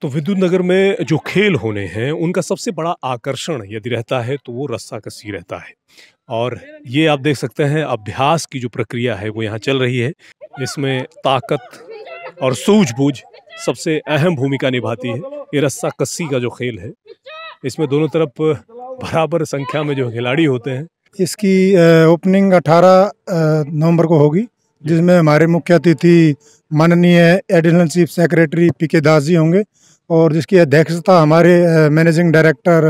तो विद्युत नगर में जो खेल होने हैं उनका सबसे बड़ा आकर्षण यदि रहता है तो वो रस्सा कसी रहता है और ये आप देख सकते हैं अभ्यास की जो प्रक्रिया है वो यहाँ चल रही है इसमें ताकत और सूझबूझ सबसे अहम भूमिका निभाती है ये रस्सा कस्सी का जो खेल है इसमें दोनों तरफ बराबर संख्या में जो खिलाड़ी होते हैं इसकी ओपनिंग 18 नवंबर को होगी जिसमें हमारे मुख्य अतिथि माननीय एडिशनल चीफ सेक्रेटरी पी के दास जी होंगे और जिसकी अध्यक्षता हमारे मैनेजिंग डायरेक्टर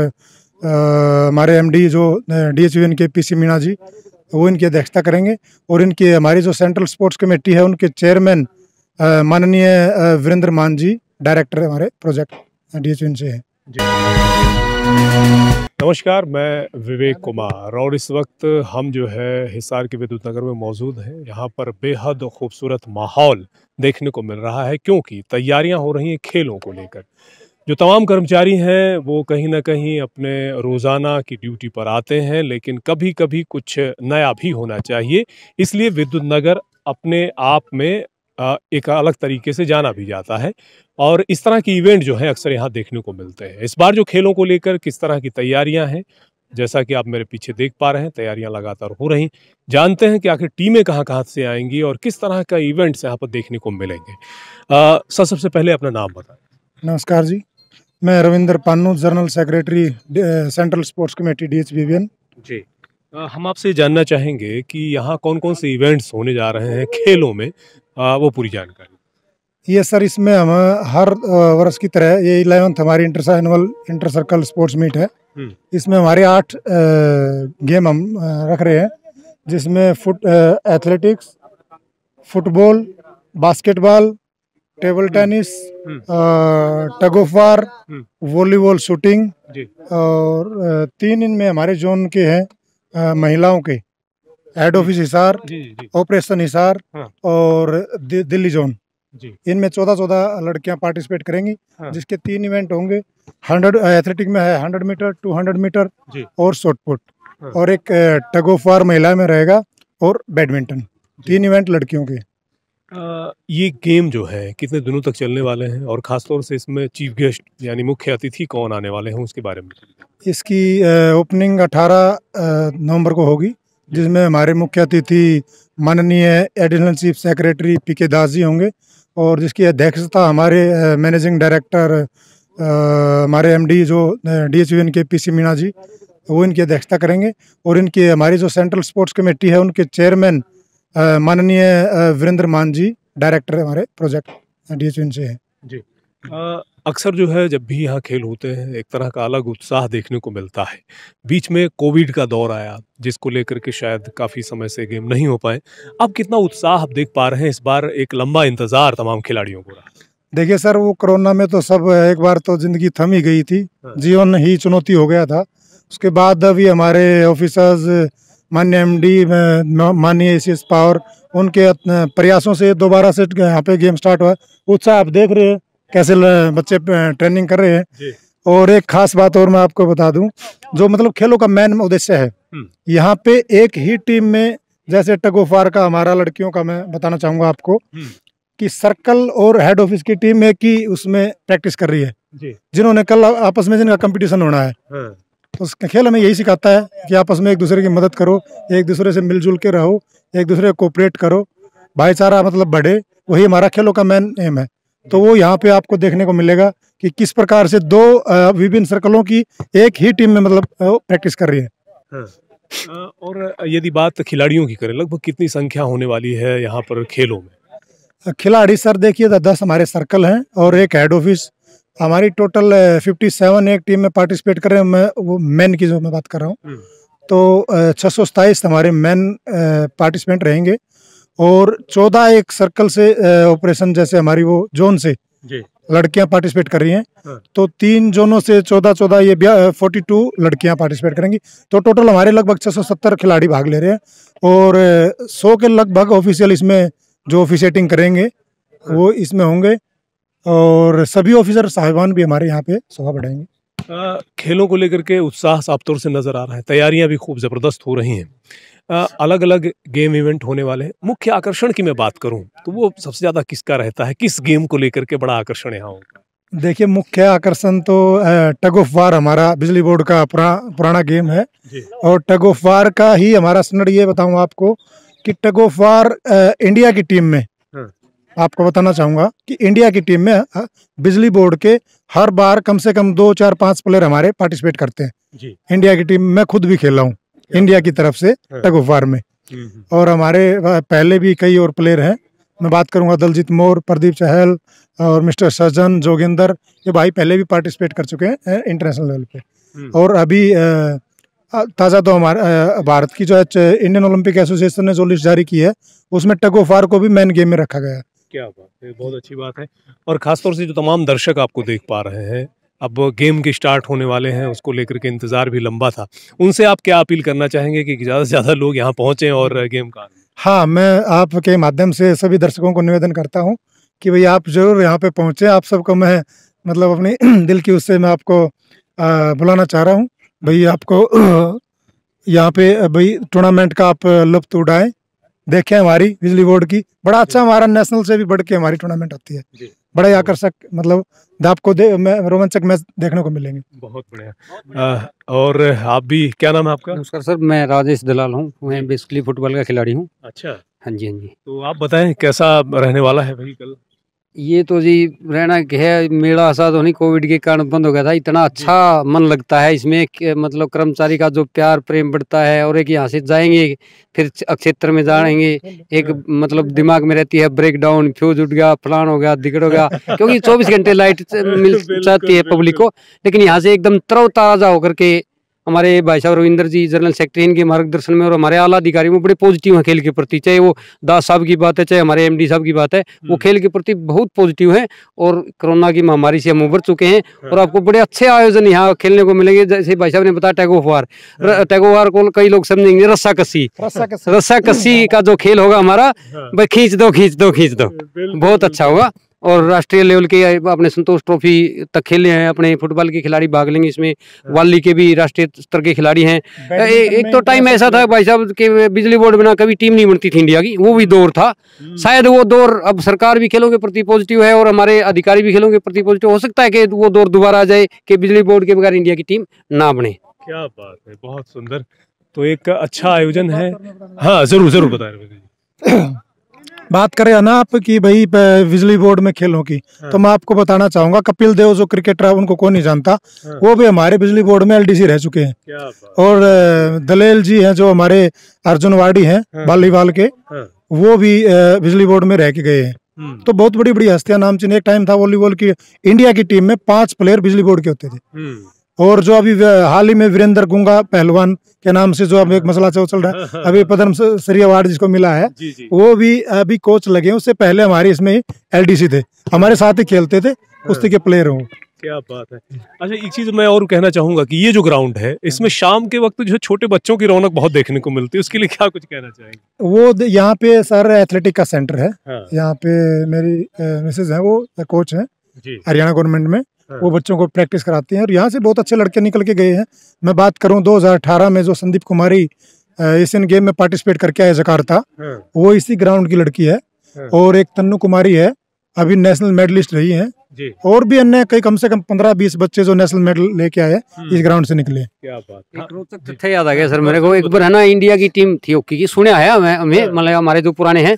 हमारे एमडी जो डी एच के पी सी मीणा जी वो इनकी अध्यक्षता करेंगे और इनकी हमारी जो सेंट्रल स्पोर्ट्स कमेटी है उनके चेयरमैन माननीय वीरेंद्र मान जी डायरेक्टर हमारे प्रोजेक्ट डी एच से हैं जी नमस्कार मैं विवेक कुमार और इस वक्त हम जो है हिसार के विद्युत नगर में मौजूद हैं यहाँ पर बेहद खूबसूरत माहौल देखने को मिल रहा है क्योंकि तैयारियां हो रही हैं खेलों को लेकर जो तमाम कर्मचारी हैं वो कहीं ना कहीं अपने रोज़ाना की ड्यूटी पर आते हैं लेकिन कभी कभी कुछ नया भी होना चाहिए इसलिए विद्युत नगर अपने आप में एक अलग तरीके से जाना भी जाता है और इस तरह के इवेंट जो है अक्सर यहाँ देखने को मिलते हैं इस बार जो खेलों को लेकर किस तरह की तैयारियां हैं जैसा कि आप मेरे पीछे देख पा रहे हैं तैयारियां लगातार हो रही जानते हैं कि आखिर टीमें कहां कहां से आएंगी और किस तरह का इवेंट्स यहाँ पर देखने को मिलेंगे सर सबसे पहले अपना नाम बताएं नमस्कार जी मैं Ravinder Panu general secretary central sports committee D H G हम आपसे जानना चाहेंगे कि यहाँ कौन कौन से इवेंट्स होने जा रहे हैं खेलों में वो पूरी जानकारी ये सर इसमें हम हर वर्ष की तरह ये इलेवंथ हमारी inter annual inter circle sports meet है हम्म। इसमें हमारे आठ गेम हम रख रहे हैं जिसमें foot athletics football basketball table हम्म। टेनिस हम्म। Tug of war volleyball shooting और तीन इनमें हमारे जोन के हैं महिलाओं के head office Hisar operation Hisar हाँ। और दिल्ली जोन इनमें चौदह चौदह लड़कियां पार्टिसिपेट करेंगी हाँ। जिसके तीन इवेंट होंगे हंड्रेड एथलेटिक में है hundred metre two hundred metre और शॉर्ट पुट हाँ। और एक टग ऑफ वार महिला में रहेगा और बैडमिंटन तीन इवेंट लड़कियों के आ, ये गेम जो है कितने दिनों तक चलने वाले हैं और खासतौर से इसमें चीफ गेस्ट यानी मुख्य अतिथि कौन आने वाले हैं उसके बारे में इसकी ओपनिंग अठारह नवम्बर को होगी जिसमें हमारे मुख्य अतिथि माननीय एडिशनल चीफ सेक्रेटरी पी के दास जी होंगे और जिसकी अध्यक्षता हमारे मैनेजिंग डायरेक्टर हमारे एमडी जो डी एच के पी सी मीणा जी वो इनकी अध्यक्षता करेंगे और इनकी हमारी जो सेंट्रल स्पोर्ट्स कमेटी है उनके चेयरमैन माननीय वीरेंद्र मान जी डायरेक्टर हमारे प्रोजेक्ट डी से हैं जी अक्सर जो है जब भी यहाँ खेल होते हैं एक तरह का अलग उत्साह देखने को मिलता है। बीच में कोविड का दौर आया जिसको लेकर के शायद काफ़ी समय से गेम नहीं हो पाए। अब कितना उत्साह आप देख पा रहे हैं इस बार एक लंबा इंतज़ार तमाम खिलाड़ियों को रहा? देखिए सर वो कोरोना में तो सब एक बार तो ज़िंदगी थम ही गई थी। हाँ। जीवन ही चुनौती हो गया था। उसके बाद अभी हमारे ऑफ़िसर्स एम डी मान्य एस एस पावर उनके प्रयासों से दोबारा से यहाँ पे गेम स्टार्ट हुआ। उत्साह आप देख रहे हैं कैसे बच्चे ट्रेनिंग कर रहे हैं और एक खास बात और मैं आपको बता दूं जो मतलब खेलों का मेन उद्देश्य है हम्म। यहाँ पे एक ही टीम में जैसे टगोफार का हमारा लड़कियों का मैं बताना चाहूंगा आपको हम्म। कि सर्कल और हेड ऑफिस की टीम एक ही उसमें प्रैक्टिस कर रही है जिन्होंने कल आपस में जिनका कंपटीशन होना है हाँ। तो उस खेल हमें यही सिखाता है कि आपस में एक दूसरे की मदद करो एक दूसरे से मिलजुल के रहो एक दूसरे को कोऑपरेट करो भाईचारा मतलब बढ़े वही हमारा खेलों का मेन एम है तो वो यहाँ पे आपको देखने को मिलेगा कि किस प्रकार से दो विभिन्न सर्कलों की एक ही टीम में मतलब प्रैक्टिस कर रही है हाँ। और यदि बात खिलाड़ियों की करें लगभग कितनी संख्या होने वाली है यहाँ पर खेलों में खिलाड़ी सर देखिए तो दस हमारे सर्कल हैं और एक हेड ऑफिस हमारी टोटल फिफ्टी सेवन एक टीम में पार्टिसिपेट कर रहे हैं मैं वो मैन की जो मैं बात कर रहा हूँ हम्म। तो छः सौ सताईस हमारे मैन पार्टिसिपेंट रहेंगे और चौदह एक सर्कल से ऑपरेशन जैसे हमारी वो जोन से लड़कियां पार्टिसिपेट कर रही हैं हाँ। तो तीन जोनों से चौदह चौदह ये फोर्टी टू लड़कियां पार्टिसिपेट करेंगी तो टोटल हमारे लगभग छः सौ सत्तर खिलाड़ी भाग ले रहे हैं और सौ के लगभग ऑफिशियल इसमें जो ऑफिशिएटिंग करेंगे वो हाँ। इसमें होंगे और सभी ऑफिसर साहिबान भी हमारे यहाँ पे सभा बढ़ाएंगे खेलों को लेकर के उत्साह साफ तौर से नज़र आ रहा है तैयारियां भी खूब ज़बरदस्त हो रही हैं अलग अलग गेम इवेंट होने वाले हैं मुख्य आकर्षण की मैं बात करूं तो वो सबसे ज़्यादा किसका रहता है किस गेम को लेकर के बड़ा आकर्षण यहाँ होगा देखिए मुख्य आकर्षण तो टग ऑफ वार हमारा बिजली बोर्ड का पुरा, पुराना गेम है और टग ऑफ वार का ही हमारा स्नड ये बताऊँ आपको कि टग ऑफ वार इंडिया की टीम में हाँ। आपको बताना चाहूँगा कि इंडिया की टीम में बिजली बोर्ड के हर बार कम से कम दो चार पांच प्लेयर हमारे पार्टिसिपेट करते हैं इंडिया की टीम में खुद भी खेल रहा हूँ इंडिया की तरफ से टग ऑफ वार में mm-hmm. और हमारे पहले भी कई और प्लेयर हैं मैं बात करूंगा दलजीत मोर प्रदीप चहल और मिस्टर सजन जोगिंदर ये भाई पहले भी पार्टिसिपेट कर चुके हैं इंटरनेशनल लेवल पे mm. और अभी ताज़ा तो हमारे भारत की जो है इंडियन ओलंपिक एसोसिएशन ने जो लिस्ट जारी की है उसमें टग ऑफ वार को भी मेन गेम में रखा गया है क्या बात है बहुत अच्छी बात है और ख़ासतौर से जो तमाम दर्शक आपको देख पा रहे हैं अब गेम के स्टार्ट होने वाले हैं उसको लेकर के इंतज़ार भी लंबा था उनसे आप क्या अपील करना चाहेंगे कि ज़्यादा से ज़्यादा लोग यहाँ पहुंचे और गेम का हाँ मैं आपके माध्यम से सभी दर्शकों को निवेदन करता हूँ कि भाई आप ज़रूर यहाँ पे पहुंचे आप सबको मैं मतलब अपने दिल की उससे मैं आपको बुलाना चाह रहा हूँ भाई आपको यहाँ पे भाई टूर्नामेंट का आप लुप्त उड़ाएं देखें हमारी बिजली बोर्ड की बड़ा अच्छा हमारा नेशनल से भी बढ़ के हमारी टूर्नामेंट आती है बड़ा ही आकर्षक मतलब आपको रोमांचक मैच देखने को मिलेंगे बहुत बढ़िया और आप भी क्या नाम है आपका नमस्कार सर मैं राजेश दलाल हूँ मैं बेसिकली फुटबॉल का खिलाड़ी हूँ अच्छा हाँ जी हाँ जी तो आप बताएं कैसा रहने वाला है भाई कल ये तो जी रहना है मेला ऐसा तो नहीं कोविड के कारण बंद हो गया था इतना अच्छा मन लगता है इसमें मतलब कर्मचारी का जो प्यार प्रेम बढ़ता है और एक यहाँ से जाएंगे फिर अक्षेत्र में जाएंगे एक मतलब दिमाग में रहती है ब्रेक डाउन फ्यूज उठ गया फलान हो गया दिगड़ हो गया क्योंकि चौबीस घंटे लाइट मिल जाती है पब्लिक को लेकिन यहाँ से एकदम तरव होकर के हमारे भाई साहब रविंदर जी जनरल सेक्रेटरी इनके मार्गदर्शन में और हमारे आला अधिकारी वो बड़े पॉजिटिव हैं खेल के प्रति चाहे वो दास साहब की बात है चाहे हमारे एमडी साहब की बात है वो हम्म। खेल के प्रति बहुत पॉजिटिव हैं और कोरोना की महामारी से हम उभर चुके हैं हाँ। और आपको बड़े अच्छे आयोजन यहाँ खेलने को मिलेंगे जैसे भाई साहब ने बताया टैगो फार टैगो फार को कई लोग समझेंगे रस्सा कस्सी रस्सा कस्सी का जो खेल होगा हमारा हाँ। भाई खींच दो खींच दो खींच दो बहुत अच्छा होगा और राष्ट्रीय लेवल के अपने संतोष ट्रॉफी तक खेले हैं अपने फुटबॉल के खिलाड़ी भाग लेंगे इसमें वाली के भी राष्ट्रीय स्तर के खिलाड़ी हैं एक तो टाइम ऐसा था भाई साहब कि बिजली बोर्ड बिना कभी टीम नहीं बनती थी इंडिया की वो भी दौर था हम्म। शायद वो दौर अब सरकार भी खेलों के प्रति पॉजिटिव है और हमारे अधिकारी भी खेलों के प्रति पॉजिटिव हो सकता है कि वो दौर दोबारा आ जाए कि बिजली बोर्ड के बगैर इंडिया की टीम ना बने क्या बात है बहुत सुंदर तो एक अच्छा आयोजन है हाँ जरूर जरूर बता रहे बात करें ना आप कि भाई बिजली बोर्ड में खेलों की हाँ। तो मैं आपको बताना चाहूंगा कपिल देव जो क्रिकेटर है उनको कौन नहीं जानता हाँ। वो भी हमारे बिजली बोर्ड में एलडीसी रह चुके हैं और दलेल जी हैं जो हमारे अर्जुन वाड़ी है हाँ। बालीवाल के हाँ। वो भी बिजली बोर्ड में रह के गए हैं हम्म। तो बहुत बड़ी बड़ी हस्तियां नामचीन एक टाइम था वॉलीबॉल की इंडिया की टीम में पांच प्लेयर बिजली बोर्ड के होते थे हम्म। और जो अभी हाल ही में वीरेंद्र गुंगा पहलवान के नाम से जो अभी एक मसला चल रहा है हाँ, हाँ, अभी हाँ। पदम श्री अवार्ड जिसको मिला है जी जी। वो भी अभी कोच लगे उससे पहले हमारे इसमें एलडीसी थे हमारे साथ ही खेलते थे कुश्ती के प्लेयर हूँ क्या बात है अच्छा एक चीज मैं और कहना चाहूंगा कि ये जो ग्राउंड है इसमें शाम के वक्त जो छोटे बच्चों की रौनक बहुत देखने को मिलती है उसके लिए क्या कुछ कहना चाहेंगे वो यहाँ पे सर एथलेटिक का सेंटर है यहाँ पे मेरी मिसेज है वो कोच है हरियाणा गवर्नमेंट में हाँ। वो बच्चों को प्रैक्टिस कराते हैं और यहाँ से बहुत अच्छे लड़के निकल के गए हैं मैं बात करूँ 2018 में जो संदीप कुमारी एशियन गेम में पार्टिसिपेट करके आए जकार्ता हाँ। वो इसी ग्राउंड की लड़की है हाँ। और एक तन्नू कुमारी है अभी नेशनल मेडलिस्ट रही है जी और भी अन्य कई कम से कम पंद्रह बीस बच्चे जो नेशनल मेडल लेके आए हम्म। इस ग्राउंड से निकले क्या बात है हाँ। हाँ, सर मेरे को एक बार है ना इंडिया की टीम थी हॉकी की सुने आया हमें हमें हाँ। मतलब हमारे जो पुराने हैं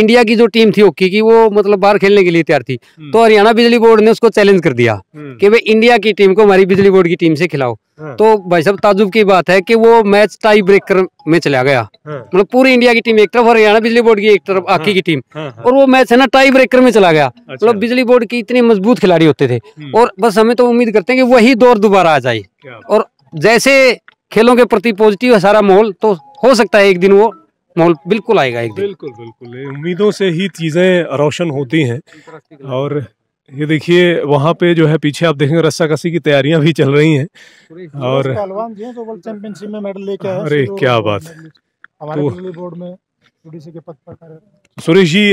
इंडिया की जो टीम थी हॉकी की वो मतलब बाहर खेलने के लिए तैयार थी हम्म। तो हरियाणा बिजली बोर्ड ने उसको चैलेंज कर दिया हम्म। कि भाई इंडिया की टीम को हमारी बिजली बोर्ड की टीम से खिलाओ तो भाई साहब ताजुब की बात है कि वो मैच टाई ब्रेकर में चला गया मतलब पूरी इंडिया की टीम एक तरफ हरियाणा बिजली बोर्ड की एक तरफ आकी की टीम और वो मैच है ना टाई ब्रेकर में चला गया मतलब अच्छा। बिजली बोर्ड की इतनी मजबूत खिलाड़ी होते थे हम्म। और बस हमें तो उम्मीद करते हैं कि वही दौर दोबारा आ जाए और जैसे खेलों के प्रति पॉजिटिव है सारा माहौल तो हो सकता है एक दिन वो माहौल बिल्कुल आएगा एक दिन बिल्कुल बिल्कुल उम्मीदों से ही चीज़ें रोशन होती हैं और ये देखिए वहाँ पे जो है पीछे आप देखेंगे रस्सा कसी की तैयारियां भी चल रही हैं और वर्ल्ड चैंपियनशिप अरे क्या बात तो- है सुरेश जी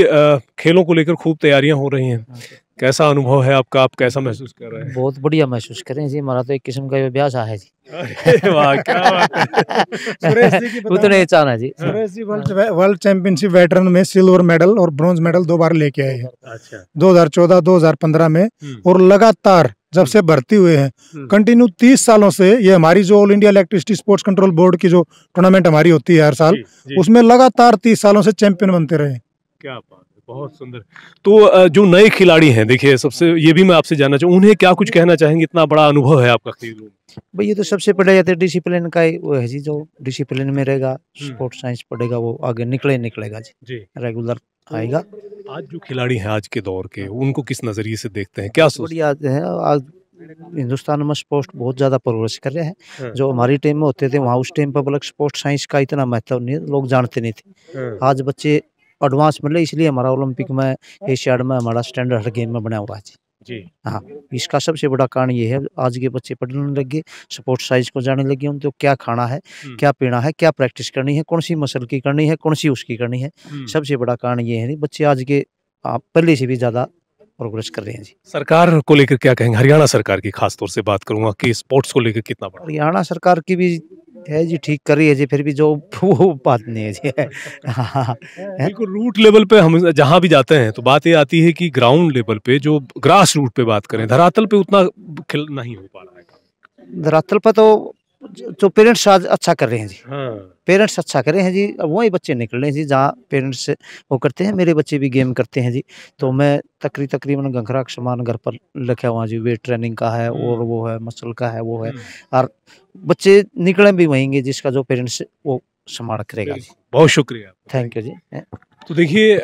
खेलों को लेकर खूब तैयारियां हो रही हैं हाँ, तो कैसा अनुभव है आपका आप कैसा महसूस कर रहे हैं बहुत बढ़िया महसूस कर रहे हैं जी हमारा तो एक किस्म का अभ्यास है जी उतने ही चाहना जी सुरेश जी तो हाँ। वर्ल्ड चैंपियनशिप वेटरन में सिल्वर मेडल और ब्रॉन्ज मेडल दो बार लेके आए हैं अच्छा 2014 2015 में हम्म। और लगातार जब से भर्ती हुए हैं हम्म। कंटिन्यू तीस सालों से ये हमारी जो all India electricity sports control board की जो टूर्नामेंट हमारी होती है हर साल उसमें लगातार तीस सालों से चैंपियन बनते रहे क्या बात बहुत सुंदर तो जो नए खिलाड़ी हैं देखिए सबसे ये भी मैं आपसे जानना चाहूँ उन्हें क्या कुछ कहना चाहेंगे इतना बड़ा अनुभव है आपका खेल भाई ये तो सबसे पहले जाते तो डिसिप्लिन का ही वो है जी जो डिसिप्लिन में रहेगा स्पोर्ट्स हम्म। साइंस पढ़ेगा वो आगे निकले निकलेगा जी जी रेगुलर तो आएगा आज जो खिलाड़ी हैं आज के दौर के उनको किस नज़रिए से देखते हैं क्या बढ़िया है आज हिंदुस्तान में स्पोर्ट बहुत ज़्यादा प्रोग्रेस कर रहे हैं हाँ। जो हमारी टाइम में होते थे वहाँ उस टाइम पर बल्कि स्पोर्ट्स साइंस का इतना महत्व नहीं लोग जानते नहीं थे हाँ। आज बच्चे एडवांस मिले मतलब इसलिए हमारा ओलंपिक में एशियाड में हमारा स्टैंडर्ड हर गेम में बना हुआ है जी हाँ इसका सबसे बड़ा कारण ये है आज के बच्चे पढ़ने लगे स्पोर्ट्स साइज को जाने लगे उनको क्या खाना है हम्म। क्या पीना है क्या प्रैक्टिस करनी है कौन सी मसल की करनी है कौन सी उसकी करनी है हम्म। सबसे बड़ा कारण ये है बच्चे आज के पहले से भी ज़्यादा प्रोग्रेस कर रहे हैं जी सरकार को लेकर क्या कहेंगे हरियाणा सरकार की खासतौर से बात करूंगा कि स्पोर्ट्स को लेकर कितना हरियाणा सरकार की भी है जी ठीक कर रही है जी फिर भी जो वो बात नहीं है जी हाँ, हाँ बिल्कुल रूट लेवल पे हम जहाँ भी जाते हैं तो बात ये आती है कि ग्राउंड लेवल पे जो ग्रास रूट पे बात करें धरातल पे उतना खिल नहीं हो पा रहा है धरातल पर तो तो पेरेंट्स आज अच्छा कर रहे हैं जी हाँ। पेरेंट्स अच्छा कर रहे हैं जी अब वही बच्चे निकल रहे हैं जी जहाँ पेरेंट्स वो करते हैं मेरे बच्चे भी गेम करते हैं जी तो मैं तकरी तकरीबन गंखरा का सामान घर पर लिखा हुआ जी वेट ट्रेनिंग का है और हम्म। वो है मसल का है वो है हम्म। और बच्चे निकले भी वहीं जिसका जो पेरेंट्स वो सम्मान करेगा जी बहुत शुक्रिया थैंक यू जी तो देखिए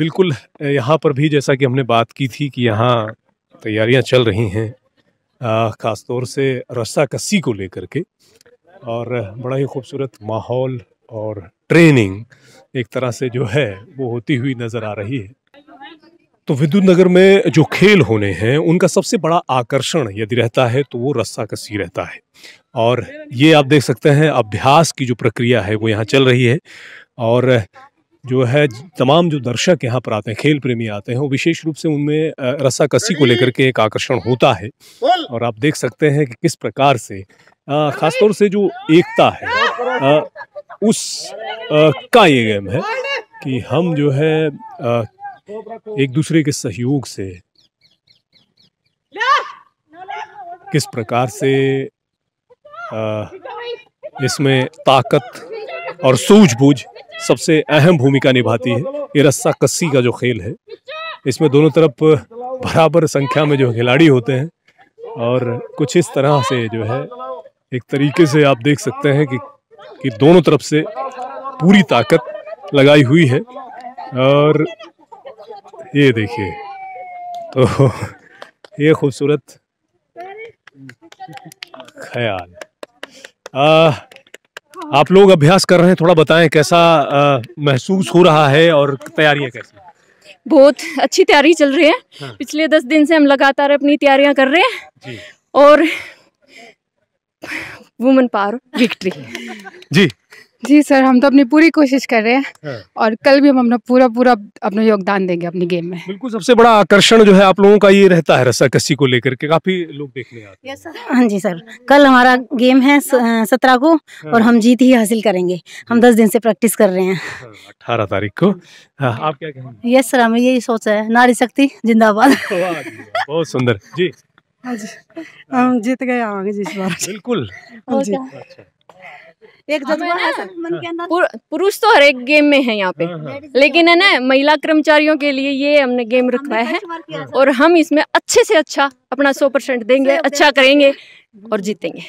बिल्कुल यहाँ पर भी जैसा कि हमने बात की थी कि यहाँ तैयारियाँ चल रही हैं ख़ास तौर से रस्सा कस्सी को लेकर के और बड़ा ही खूबसूरत माहौल और ट्रेनिंग एक तरह से जो है वो होती हुई नज़र आ रही है तो विद्युत नगर में जो खेल होने हैं उनका सबसे बड़ा आकर्षण यदि रहता है तो वो रस्सा कसी रहता है और ये आप देख सकते हैं अभ्यास की जो प्रक्रिया है वो यहाँ चल रही है और जो है तमाम जो दर्शक यहाँ पर आते हैं खेल प्रेमी आते हैं वो विशेष रूप से उनमें रस्सा कसी को लेकर के एक आकर्षण होता है और आप देख सकते हैं कि किस प्रकार से ख़ासतौर से जो एकता है उस का ये गेम है कि हम जो है एक दूसरे के सहयोग से किस प्रकार से इसमें ताकत और सूझबूझ सबसे अहम भूमिका निभाती है ये रस्सा कस्सी का जो खेल है इसमें दोनों तरफ बराबर संख्या में जो खिलाड़ी होते हैं और कुछ इस तरह से जो है एक तरीके से आप देख सकते हैं कि कि दोनों तरफ से पूरी ताकत लगाई हुई है और ये देखिए तो ये खूबसूरत ख्याल आ, आप लोग अभ्यास कर रहे हैं थोड़ा बताएं कैसा महसूस हो रहा है और तैयारी है कैसी बहुत अच्छी तैयारी चल रही है हाँ। पिछले दस दिन से हम लगातार अपनी तैयारियां कर रहे हैं और वुमन पावर विक्ट्री जी जी सर हम तो अपनी पूरी कोशिश कर रहे हैं हाँ। और कल भी हम अपना पूरा पूरा अपना योगदान देंगे अपनी गेम में बिल्कुल सबसे बड़ा आकर्षण जो है आप लोगों का ये रहता है कस्सी को लेकर के काफी लोग देखने आते हैं सर हाँ जी सर कल हमारा गेम है सत्रह को हाँ। और हम जीत ही हासिल करेंगे हम दस दिन से प्रैक्टिस कर रहे हैं हाँ, अठारह तारीख को आप क्या कहेंगे यस सर हमें यही सोच है नारी शक्ति जिंदाबाद बहुत सुंदर जी हम जीत गए आवागे जी इस बार बिल्कुल एक हाँ, तो जज्बा है मन हाँ। के अंदर पुरुष तो हर एक गेम में है यहाँ पे हाँ, लेकिन है ना महिला कर्मचारियों के लिए ये हमने गेम रखवाया है और हम इसमें अच्छे से अच्छा अपना अच्छा, सौ परसेंट देंगे अच्छा करेंगे हम्म। और जीतेंगे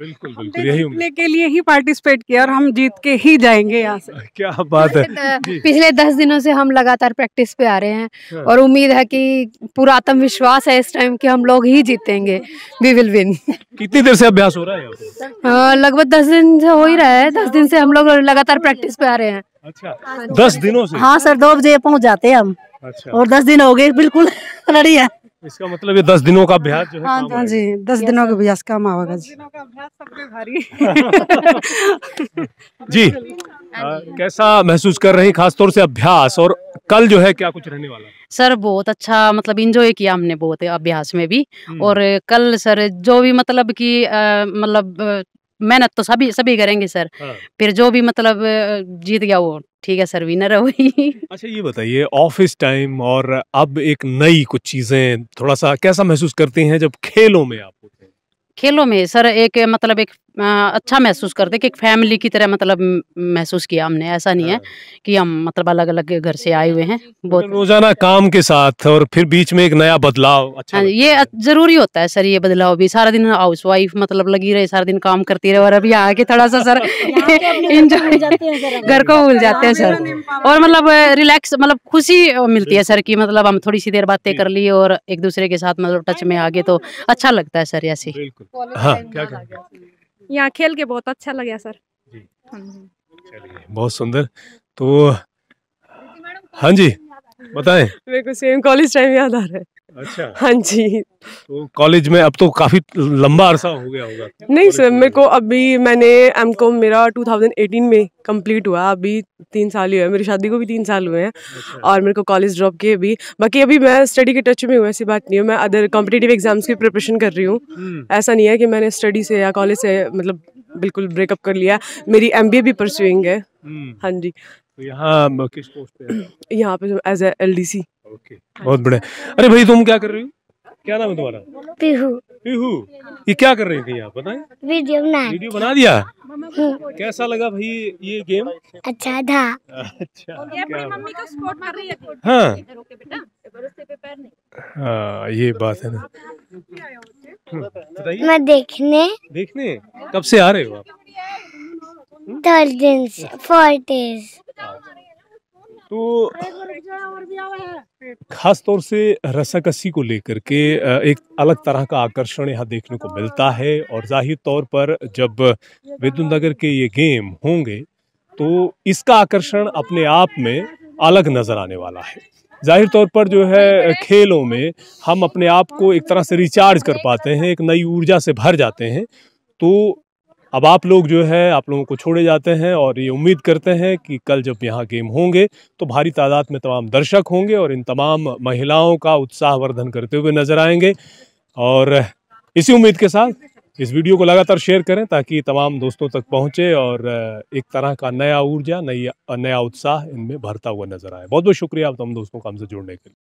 बिल्कुल बिल्कुल यही के लिए ही पार्टिसिपेट किया और हम जीत के ही जाएंगे यहाँ से क्या बात है पिछले दस दिनों से हम लगातार प्रैक्टिस पे आ रहे हैं हाँ। और उम्मीद है कि पूरा आत्मविश्वास है इस टाइम कि हम लोग ही जीतेंगे वी विल विन कितनी देर से अभ्यास हो रहा है लगभग दस दिन से हो ही रहा है दस दिन से हम लोग लगातार प्रैक्टिस पे आ रहे हैं अच्छा हाँ, दस दिनों से हाँ सर दो बजे पहुँच जाते हैं हम अच्छा। और दस दिन हो गए बिल्कुल रेडी है इसका मतलब ये दस दिनों का अभ्यास जो है हाँ, हाँ जी दस दिनों का अभ्यास काम आएगा जी दिनों का अभ्यास सबके भारी हाँ जी आ, कैसा महसूस कर रही खासतौर से अभ्यास और कल जो है क्या कुछ रहने वाला सर बहुत अच्छा मतलब इंजॉय किया हमने बहुत अभ्यास में भी हम्म। और कल सर जो भी मतलब कि मतलब मेहनत तो सभी सभी करेंगे सर हाँ। फिर जो भी मतलब जीत गया वो ठीक है सर विनर है अच्छा ये बताइए ऑफिस टाइम और अब एक नई कुछ चीजें थोड़ा सा कैसा महसूस करते हैं जब खेलों में आप होते हैं खेलों में सर एक मतलब एक अच्छा महसूस करते कि एक फैमिली की तरह मतलब महसूस किया हमने ऐसा नहीं है हाँ। कि हम मतलब अलग अलग घर से आए हुए हैं बहुत मतलब रोजाना काम के साथ और फिर बीच में एक नया बदलाव अच्छा हाँ, ये जरूरी होता है सर ये बदलाव भी सारा दिन हाउस वाइफ मतलब लगी रहे सारा दिन काम करती रहे और अभी आके थोड़ा सा सर इंजॉय घर को भूल जाते हैं सर और मतलब रिलैक्स मतलब खुशी मिलती है सर की मतलब हम थोड़ी सी देर बातें कर लिए और एक दूसरे के साथ मतलब टच में आगे तो अच्छा लगता है सर ऐसे हाँ क्या यहाँ खेल के बहुत अच्छा लगे सर जी हाँ बहुत सुंदर तो हाँ जी बताएं मेरे को सेम कॉलेज टाइम याद आ रहा है अच्छा हाँ जी तो कॉलेज में अब तो काफी लंबा अरसा हो गया होगा नहीं सर मेरे को अभी मैंने एम कॉम मेरा 2018 में कंप्लीट हुआ अभी तीन साल ही हुआ मेरी शादी को भी तीन साल हुए हैं अच्छा। और मेरे को कॉलेज ड्रॉप किए अभी बाकी अभी मैं स्टडी के टच में हूँ ऐसी बात नहीं है मैं अदर कॉम्पिटेटिव एग्जाम्स की प्रिपरेशन कर रही हूँ हम्म। ऐसा नहीं है कि मैंने स्टडी से या कॉलेज से मतलब बिल्कुल ब्रेकअप कर लिया मेरी एम भी परस्यूइंग है हम्म। हाँ जी तो यहाँ किस पोस्ट पे यहाँ पे एज ए एल ओके हाँ बहुत बड़े अरे भाई तुम क्या कर रही हो क्या नाम है तुम्हारा पीहू पीहू ये क्या कर रहे थे यहाँ पता है वीडियो बना वीडियो बना दिया हम्म। कैसा लगा भाई ये गेम अच्छा था अच्छा मम्मी का सपोर्ट रही है हाँ हाँ ये बात है ना मैं देखने देखने कब से आ रहे हो आप दस दिन से फोर डेज तो खास तौर से रसाकसी को लेकर के एक अलग तरह का आकर्षण यहाँ देखने को मिलता है और जाहिर तौर पर जब नगर के ये गेम होंगे तो इसका आकर्षण अपने आप में अलग नज़र आने वाला है जाहिर तौर पर जो है खेलों में हम अपने आप को एक तरह से रिचार्ज कर पाते हैं एक नई ऊर्जा से भर जाते हैं तो अब आप लोग जो है आप लोगों को छोड़े जाते हैं और ये उम्मीद करते हैं कि कल जब यहाँ गेम होंगे तो भारी तादाद में तमाम दर्शक होंगे और इन तमाम महिलाओं का उत्साहवर्धन करते हुए नजर आएंगे और इसी उम्मीद के साथ इस वीडियो को लगातार शेयर करें ताकि तमाम दोस्तों तक पहुंचे और एक तरह का नया ऊर्जा नई नया उत्साह इनमें भरता हुआ नजर आए बहुत बहुत शुक्रिया आप तमाम दोस्तों का हमसे जुड़ने के लिए